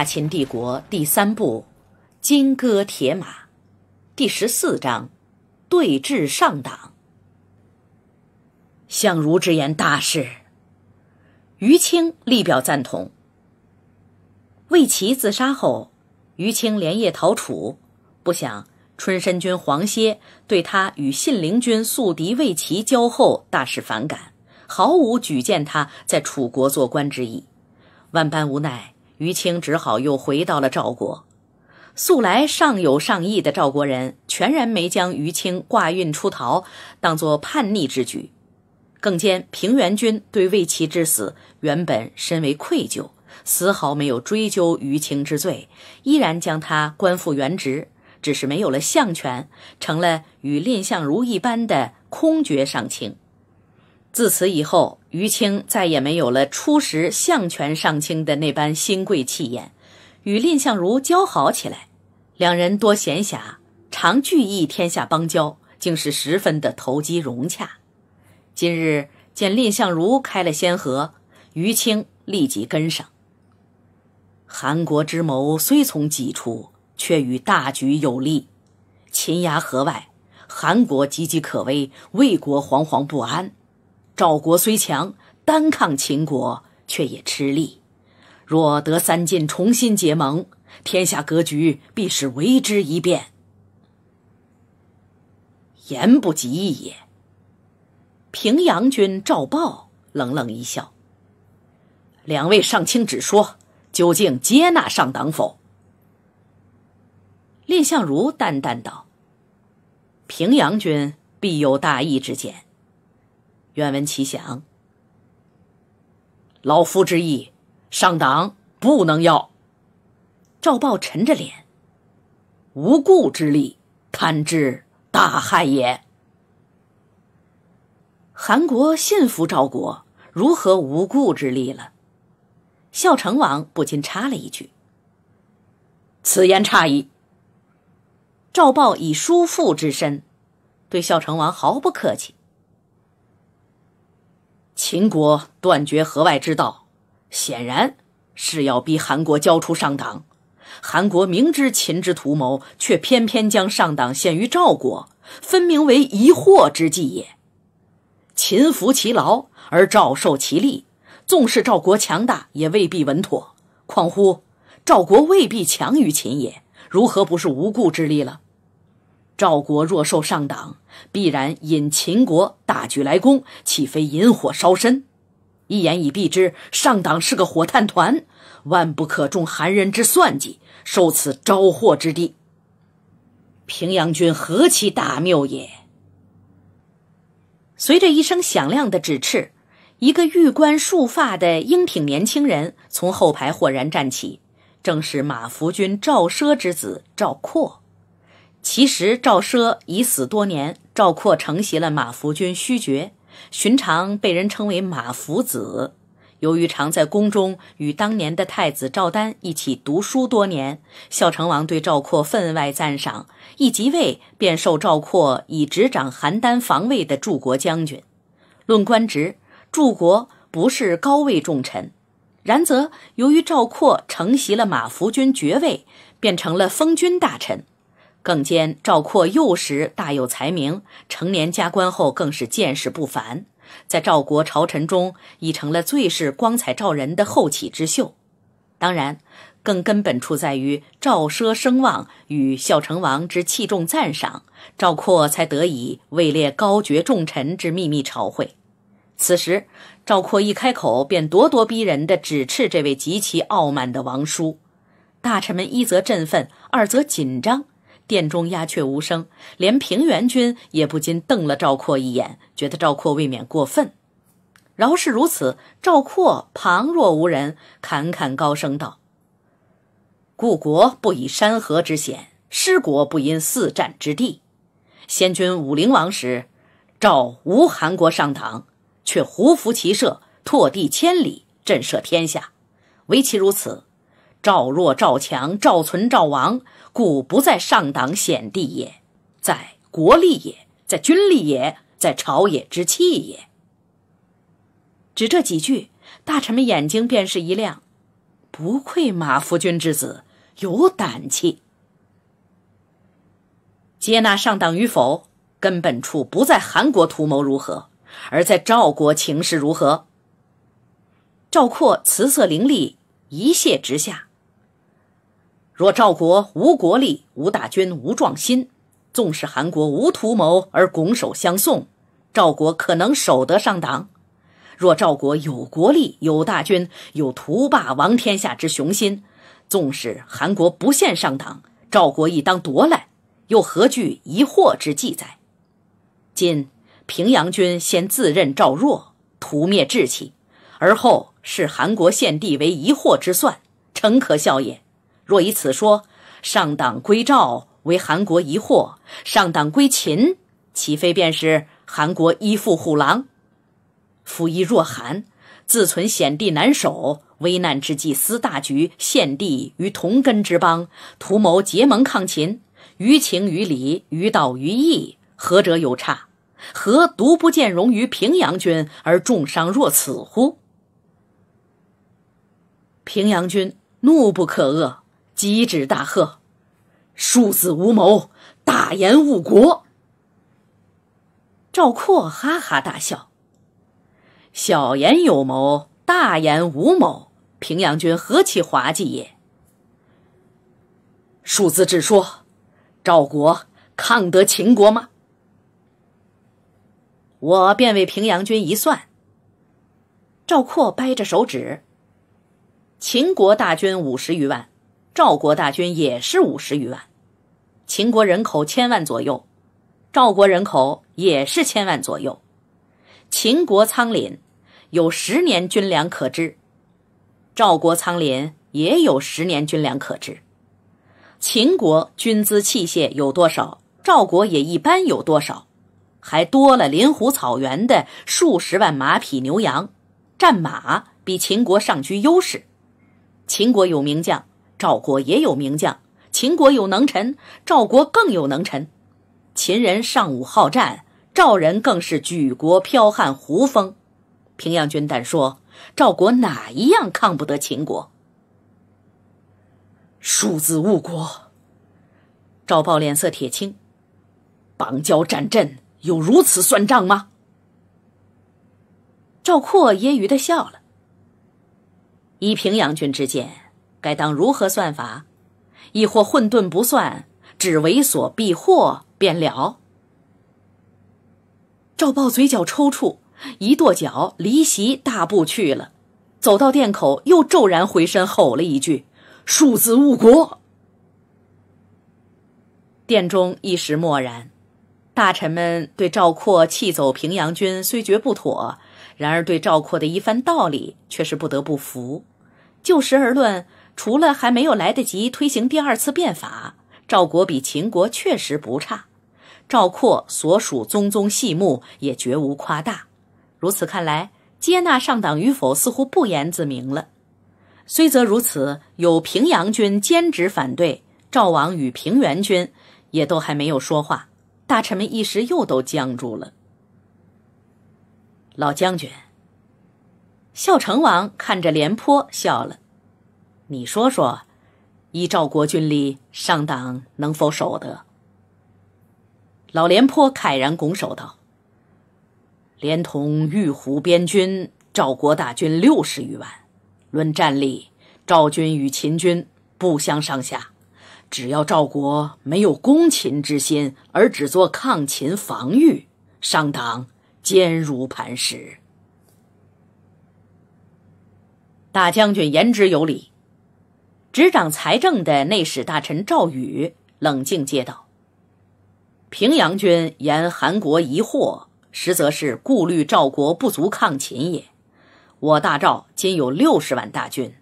《大秦帝国》第三部《金戈铁马》第十四章《对峙上党》，相如之言，大事。于青立表赞同。魏齐自杀后，于青连夜逃楚，不想春申君黄歇对他与信陵君宿敌魏齐交后大是反感，毫无举荐他在楚国做官之意，万般无奈。于青只好又回到了赵国，素来尚有尚意的赵国人，全然没将于青挂印出逃当作叛逆之举。更兼平原君对魏齐之死原本身为愧疚，丝毫没有追究于青之罪，依然将他官复原职，只是没有了相权，成了与蔺相如一般的空爵上卿。自此以后，于青再也没有了初时相权上卿的那般新贵气焰，与蔺相如交好起来。两人多闲暇，常聚义天下邦交，竟是十分的投机融洽。今日见蔺相如开了先河，于青立即跟上。韩国之谋虽从己出，却与大局有利。秦崖河外，韩国岌岌可危，魏国惶惶不安。赵国虽强，单抗秦国却也吃力。若得三晋重新结盟，天下格局必是为之一变。言不及义也。平阳君赵豹冷冷一笑：“两位上卿只说，究竟接纳上党否？”蔺相如淡淡道：“平阳君必有大义之见。”愿闻其详。老夫之意，上党不能要。赵豹沉着脸，无故之力，贪之大害也。韩国信服赵国，如何无故之力了？孝成王不禁插了一句：“此言差矣。”赵豹以叔父之身，对孝成王毫不客气。秦国断绝河外之道，显然是要逼韩国交出上党。韩国明知秦之图谋，却偏偏将上党献于赵国，分明为疑祸之计也。秦服其劳，而赵受其利，纵使赵国强大，也未必稳妥。况乎赵国未必强于秦也，如何不是无故之力了？赵国若受上党，必然引秦国大举来攻，岂非引火烧身？一言以蔽之，上党是个火炭团，万不可中韩人之算计，受此招祸之地。平阳君何其大谬也！随着一声响亮的指斥，一个玉冠束发的英挺年轻人从后排豁然站起，正是马服君赵奢之子赵括。其实赵奢已死多年，赵括承袭了马服君虚爵，寻常被人称为马服子。由于常在宫中与当年的太子赵丹一起读书多年，孝成王对赵括分外赞赏，一即位便授赵括以执掌邯郸防卫的柱国将军。论官职，柱国不是高位重臣，然则由于赵括承袭了马服君爵位，变成了封君大臣。更兼赵括幼时大有才名，成年加官后更是见识不凡，在赵国朝臣中已成了最是光彩照人的后起之秀。当然，更根本处在于赵奢声望与孝成王之器重赞赏，赵括才得以位列高爵重臣之秘密朝会。此时，赵括一开口便咄咄逼人地指斥这位极其傲慢的王叔，大臣们一则振奋，二则紧张。殿中鸦雀无声，连平原君也不禁瞪了赵括一眼，觉得赵括未免过分。饶是如此，赵括旁若无人，侃侃高声道：“故国不以山河之险，失国不因四战之地。先君武灵王时，赵无韩国、上党，却胡服骑射，拓地千里，震慑天下。唯其如此，赵弱赵强，赵存赵亡。”故不在上党显地也，在国力也，在军力也，在朝野之气也。只这几句，大臣们眼睛便是一亮。不愧马夫君之子，有胆气。接纳上党与否，根本处不在韩国图谋如何，而在赵国情势如何。赵括辞色凌厉，一泻之下。若赵国无国力、无大军、无壮心，纵使韩国无图谋而拱手相送，赵国可能守得上党？若赵国有国力、有大军、有图霸王天下之雄心，纵使韩国不献上党，赵国亦当夺来，又何惧疑惑之计哉？今平阳君先自认赵弱，屠灭志气，而后视韩国献帝为疑惑之算，诚可笑也。若以此说，上党归赵为韩国疑祸；上党归秦，岂非便是韩国依附虎狼？夫一若韩，自存险地难守，危难之际思大局，献地于同根之邦，图谋结盟抗秦。于情于理，于道于义，何者有差？何独不见容于平阳君，而重伤若此乎？平阳君怒不可遏。急指大喝：“庶子无谋，大言误国。”赵括哈哈大笑：“小言有谋，大言无谋。平阳君何其滑稽也！”庶子只说：“赵国抗得秦国吗？”我便为平阳君一算。赵括掰着手指：“秦国大军五十余万。”赵国大军也是五十余万，秦国人口千万左右，赵国人口也是千万左右。秦国仓廪有十年军粮可支，赵国仓廪也有十年军粮可支。秦国军资器械有多少，赵国也一般有多少，还多了临湖草原的数十万马匹牛羊，战马比秦国尚居优势。秦国有名将。赵国也有名将，秦国有能臣，赵国更有能臣。秦人尚武好战，赵人更是举国剽悍胡风。平阳君但说，赵国哪一样抗不得秦国？庶子误国。赵豹脸色铁青，邦交战阵有如此算账吗？赵括揶揄的笑了。依平阳君之见。该当如何算法？亦或混沌不算，只为所避祸便了。赵豹嘴角抽搐，一跺脚离席，大步去了。走到店口，又骤然回身，吼了一句：“庶子误国！”殿中一时默然。大臣们对赵括弃走平阳君虽觉不妥，然而对赵括的一番道理却是不得不服。就时而论。除了还没有来得及推行第二次变法，赵国比秦国确实不差。赵括所属宗宗细目也绝无夸大。如此看来，接纳上党与否似乎不言自明了。虽则如此，有平阳君坚持反对，赵王与平原君也都还没有说话，大臣们一时又都僵住了。老将军，孝成王看着廉颇笑了。你说说，依赵国军力，上党能否守得？老廉颇慨然拱手道：“连同玉胡边军，赵国大军六十余万，论战力，赵军与秦军不相上下。只要赵国没有攻秦之心，而只做抗秦防御，上党坚如磐石。”大将军言之有理。执掌财政的内史大臣赵禹冷静接道：“平阳君言韩国疑惑，实则是顾虑赵国不足抗秦也。我大赵今有六十万大军，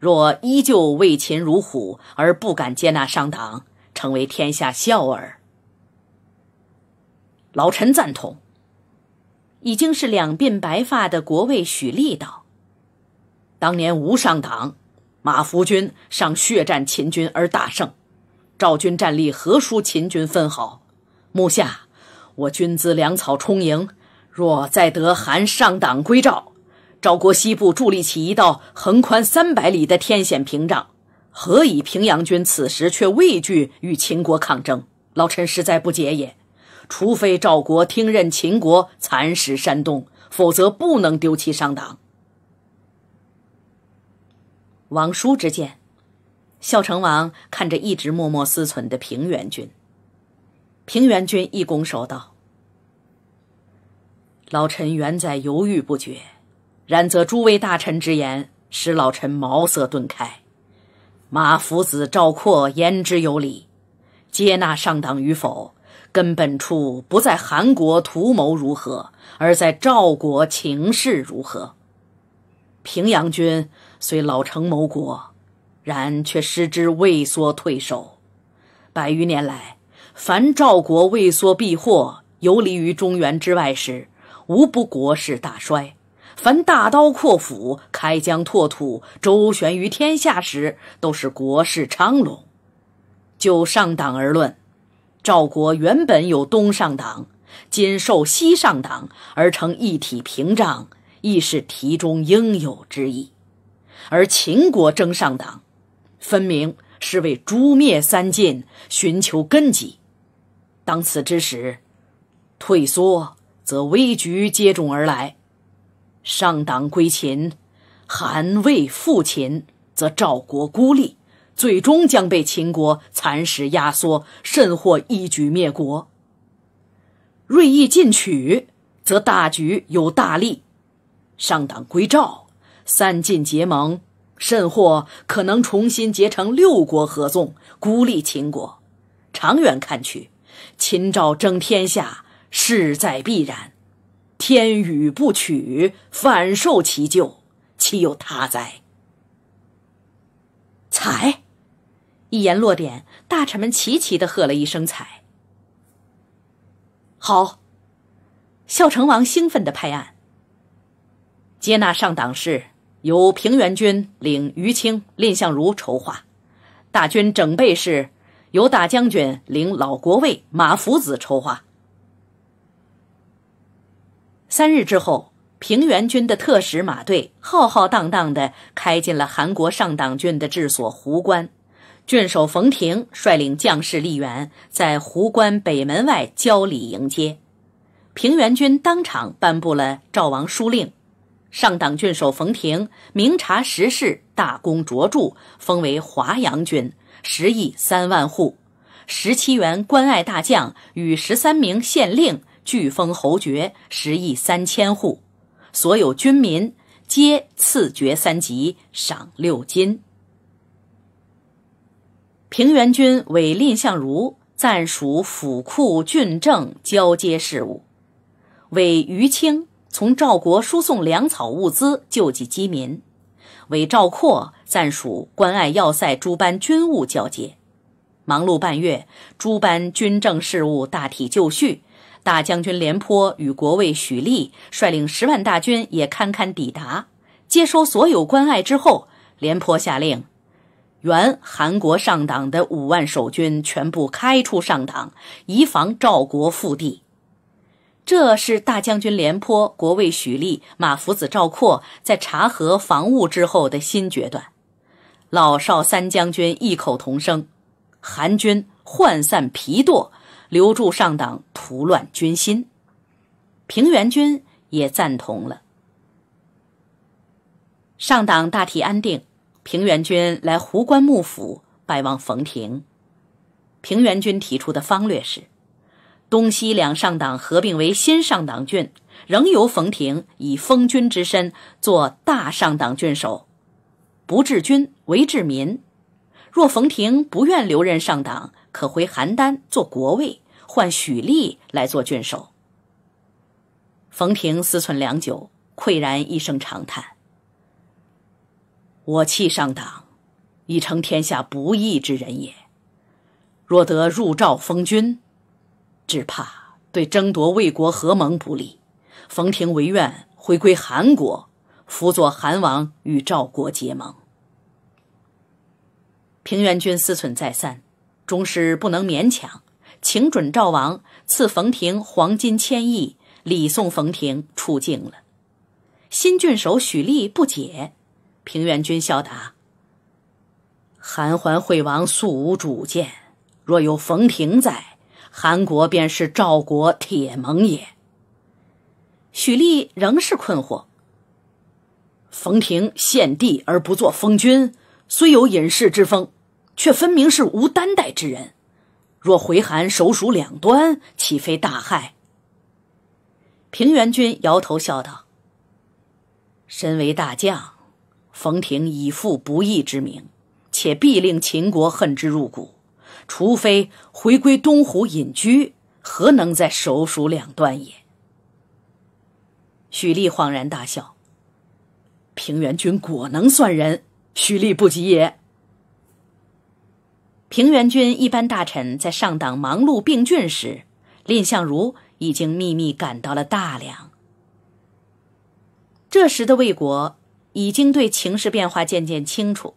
若依旧畏秦如虎，而不敢接纳上党，成为天下笑耳。”老臣赞同。已经是两鬓白发的国尉许立道：“当年无上党。”马服军上血战秦军而大胜，赵军战力何输秦军分毫？目下我军资粮草充盈，若再得韩上党归赵，赵国西部筑立起一道横宽三百里的天险屏障，何以平阳军此时却畏惧与秦国抗争？老臣实在不解也。除非赵国听任秦国蚕食山东，否则不能丢弃上党。王叔之见，孝成王看着一直默默思忖的平原君。平原君一拱手道：“老臣原在犹豫不决，然则诸位大臣之言，使老臣茅塞顿开。马夫子赵括言之有理，接纳上党与否，根本处不在韩国图谋如何，而在赵国情势如何。平阳君。”虽老成谋国，然却失之畏缩退守。百余年来，凡赵国畏缩避祸、游离于中原之外时，无不国势大衰；凡大刀阔斧、开疆拓土、周旋于天下时，都是国势昌隆。就上党而论，赵国原本有东上党，今受西上党而成一体屏障，亦是题中应有之意。而秦国争上党，分明是为诛灭三晋，寻求根基。当此之时，退缩则危局接踵而来；上党归秦，韩魏复秦，则赵国孤立，最终将被秦国蚕食压缩，甚或一举灭国。锐意进取，则大局有大利；上党归赵。三晋结盟，甚或可能重新结成六国合纵，孤立秦国。长远看去，秦赵争天下势在必然。天与不取，反受其咎，岂有他哉？采，一言落点，大臣们齐齐的喝了一声彩。好！孝成王兴奋的拍案，接纳上党事。由平原君领于清、蔺相如筹划，大军整备是由大将军领老国尉马服子筹划。三日之后，平原君的特使马队浩浩荡荡的开进了韩国上党郡的治所壶关，郡守冯亭率领将士力元在壶关北门外郊礼迎接，平原君当场颁布了赵王书令。上党郡守冯亭明察时事，大功卓著，封为华阳君，十邑三万户；十七员关隘大将与十三名县令俱封侯爵，十邑三千户。所有军民皆赐爵三级，赏六金。平原君为蔺相如，暂属府库郡政交接事务，为于清从赵国输送粮草物资，救济饥民；为赵括暂属关隘要塞诸般军务交接，忙碌半月，诸般军政事务大体就绪。大将军廉颇与国尉许立率领十万大军也堪堪抵达，接收所有关隘之后，廉颇下令，原韩国上党的五万守军全部开出上党，以防赵国腹地。这是大将军廉颇、国尉许立、马夫子赵括在察核防务之后的新决断。老少三将军异口同声：“韩军涣散疲惰，留住上党，徒乱军心。”平原君也赞同了。上党大体安定，平原君来湖关幕府拜望冯亭。平原君提出的方略是。东西两上党合并为新上党郡，仍由冯亭以封君之身做大上党郡守，不治军，为治民。若冯亭不愿留任上党，可回邯郸做国尉，换许立来做郡守。冯亭思忖良久，喟然一声长叹：“我弃上党，已成天下不义之人也。若得入赵封君。”只怕对争夺魏国和盟不利。冯亭唯愿回归韩国，辅佐韩王与赵国结盟。平原君思忖再三，终是不能勉强，请准赵王赐冯亭黄金千亿，礼送冯亭出境了。新郡守许立不解，平原君笑答：“韩桓惠王素无主见，若有冯亭在。”韩国便是赵国铁盟也。许丽仍是困惑。冯亭献帝而不作封君，虽有隐士之风，却分明是无担待之人。若回韩首蜀两端，岂非大害？平原君摇头笑道：“身为大将，冯亭以负不义之名，且必令秦国恨之入骨。”除非回归东湖隐居，何能在首鼠两端也？许立恍然大笑：“平原君果能算人，许立不及也。”平原君一般大臣在上党忙碌并郡时，蔺相如已经秘密赶到了大梁。这时的魏国已经对情势变化渐渐清楚，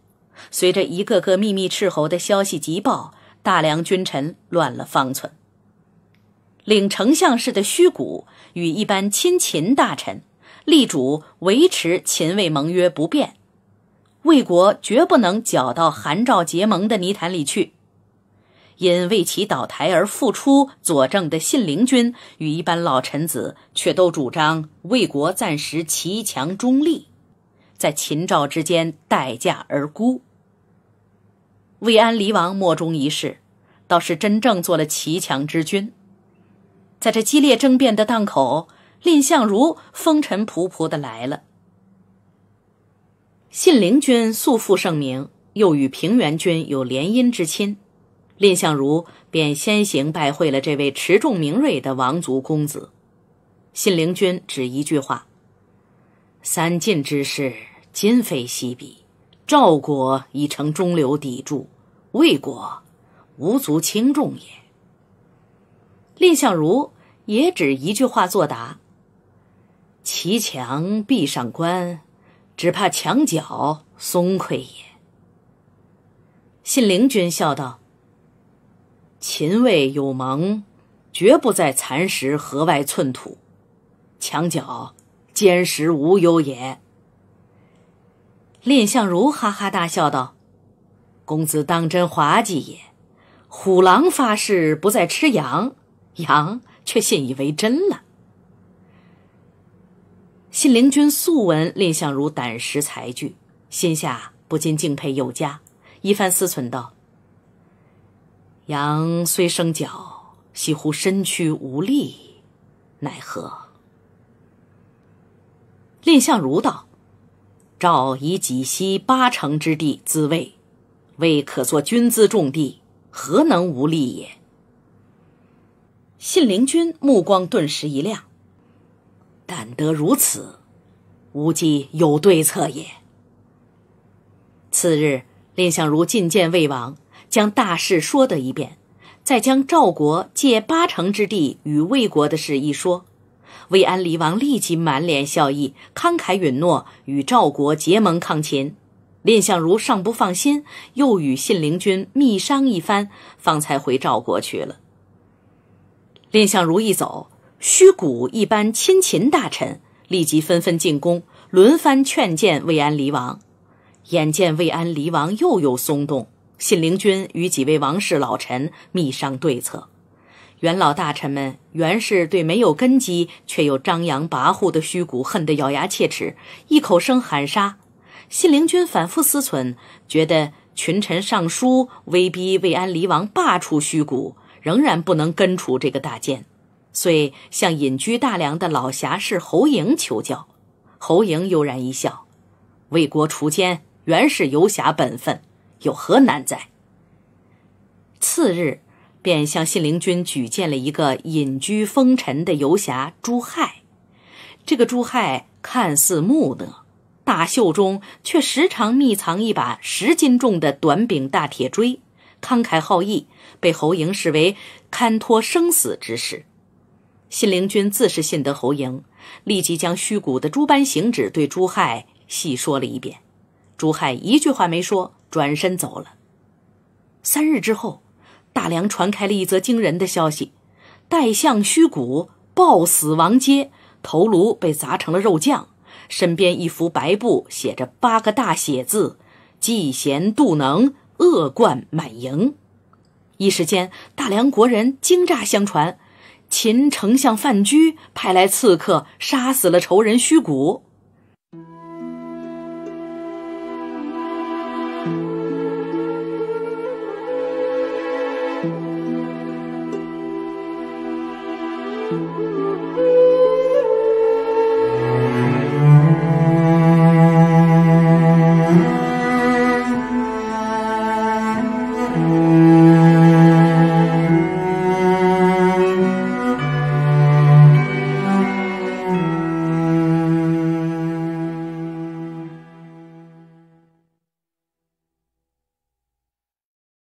随着一个个秘密斥候的消息急报。大梁君臣乱了方寸。领丞相事的虚谷与一般亲秦大臣，力主维持秦魏盟约不变，魏国绝不能搅到韩赵结盟的泥潭里去。因魏齐倒台而复出佐证的信陵君与一般老臣子，却都主张魏国暂时齐强中立，在秦赵之间待价而沽。魏安离王莫衷一是，倒是真正做了齐强之君。在这激烈争辩的档口，蔺相如风尘仆仆的来了。信陵君素负盛名，又与平原君有联姻之亲，蔺相如便先行拜会了这位持重明锐的王族公子。信陵君只一句话：“三晋之事，今非昔比。”赵国已成中流砥柱，魏国无足轻重也。蔺相如也只一句话作答：“齐强必上关，只怕墙角松溃也。”信陵君笑道：“秦魏有盟，绝不在蚕食河外寸土，墙角坚实无忧也。”蔺相如哈哈大笑道：“公子当真滑稽也！虎狼发誓不再吃羊，羊却信以为真了。”信陵君素闻蔺相如胆识才具，心下不禁敬佩有加。一番思忖道：“羊虽生角，几乎身躯无力，奈何？”蔺相如道。赵以己息八城之地自卫，未可作军资重地，何能无力也？信陵君目光顿时一亮。但得如此，无计有对策也。次日，蔺相如觐见魏王，将大事说的一遍，再将赵国借八城之地与魏国的事一说。魏安离王立即满脸笑意，慷慨允诺与赵国结盟抗秦。蔺相如尚不放心，又与信陵君密商一番，方才回赵国去了。蔺相如一走，虚谷一般亲秦大臣立即纷纷进宫，轮番劝谏魏安离王。眼见魏安离王又有松动，信陵君与几位王室老臣密商对策。元老大臣们原是对没有根基却又张扬跋扈的虚谷恨得咬牙切齿，一口声喊杀。信陵君反复思忖，觉得群臣上书威逼魏安离王罢黜虚谷，仍然不能根除这个大奸，遂向隐居大梁的老侠士侯莹求教。侯莹悠然一笑：“为国除奸，原是游侠本分，有何难哉？”次日。便向信陵君举荐了一个隐居风尘的游侠朱亥。这个朱亥看似木讷，大袖中却时常密藏一把十斤重的短柄大铁锥，慷慨好义，被侯嬴视为堪托生死之事。信陵君自是信得侯嬴，立即将虚谷的诸般行止对朱亥细说了一遍。朱亥一句话没说，转身走了。三日之后。大梁传开了一则惊人的消息：代相虚谷暴死王街，头颅被砸成了肉酱，身边一幅白布写着八个大写字“嫉贤妒能，恶贯满盈”。一时间，大梁国人惊乍相传，秦丞相范雎派来刺客杀死了仇人虚谷。